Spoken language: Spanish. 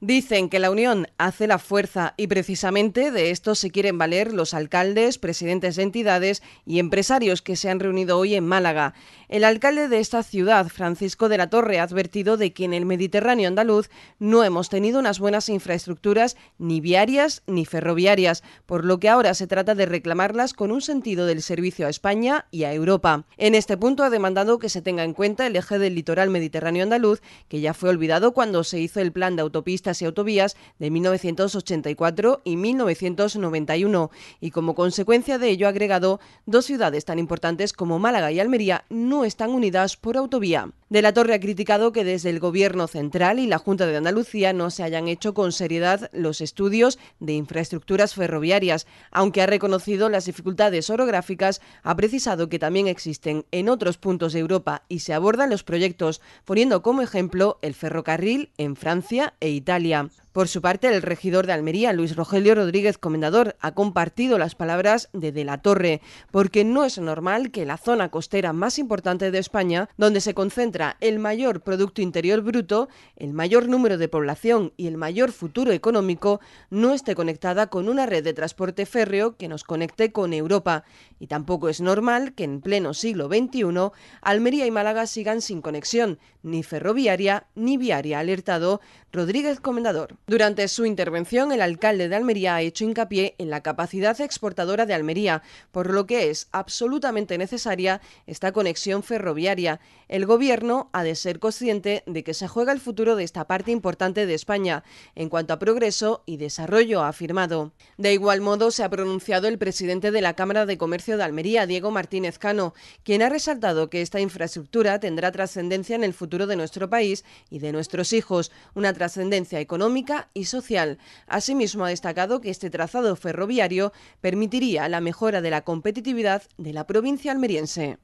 Dicen que la unión hace la fuerza y precisamente de esto se quieren valer los alcaldes, presidentes de entidades y empresarios que se han reunido hoy en Málaga. El alcalde de esta ciudad, Francisco de la Torre, ha advertido de que en el Mediterráneo andaluz no hemos tenido unas buenas infraestructuras ni viarias ni ferroviarias, por lo que ahora se trata de reclamarlas con un sentido del servicio a España y a Europa. En este punto ha demandado que se tenga en cuenta el eje del litoral mediterráneo andaluz, que ya fue olvidado cuando se hizo el plan de autopista y autovías de 1984 y 1991 y como consecuencia de ello agregado, dos ciudades tan importantes como Málaga y Almería no están unidas por autovía. De la Torre ha criticado que desde el Gobierno Central y la Junta de Andalucía no se hayan hecho con seriedad los estudios de infraestructuras ferroviarias. Aunque ha reconocido las dificultades orográficas, ha precisado que también existen en otros puntos de Europa y se abordan los proyectos, poniendo como ejemplo el ferrocarril en Francia e Italia. Por su parte, el regidor de Almería, Luis Rogelio Rodríguez Comendador, ha compartido las palabras de De la Torre, porque no es normal que la zona costera más importante de España, donde se concentra el mayor Producto Interior Bruto, el mayor número de población y el mayor futuro económico, no esté conectada con una red de transporte férreo que nos conecte con Europa. Y tampoco es normal que en pleno siglo XXI Almería y Málaga sigan sin conexión, ni ferroviaria ni viaria, alertado Rodríguez Comendador. Durante su intervención, el alcalde de Almería ha hecho hincapié en la capacidad exportadora de Almería, por lo que es absolutamente necesaria esta conexión ferroviaria. El Gobierno ha de ser consciente de que se juega el futuro de esta parte importante de España en cuanto a progreso y desarrollo, ha afirmado. De igual modo, se ha pronunciado el presidente de la Cámara de Comercio de Almería, Diego Martínez Cano, quien ha resaltado que esta infraestructura tendrá trascendencia en el futuro de nuestro país y de nuestros hijos, una trascendencia económica y social. Asimismo, ha destacado que este trazado ferroviario permitiría la mejora de la competitividad de la provincia almeriense.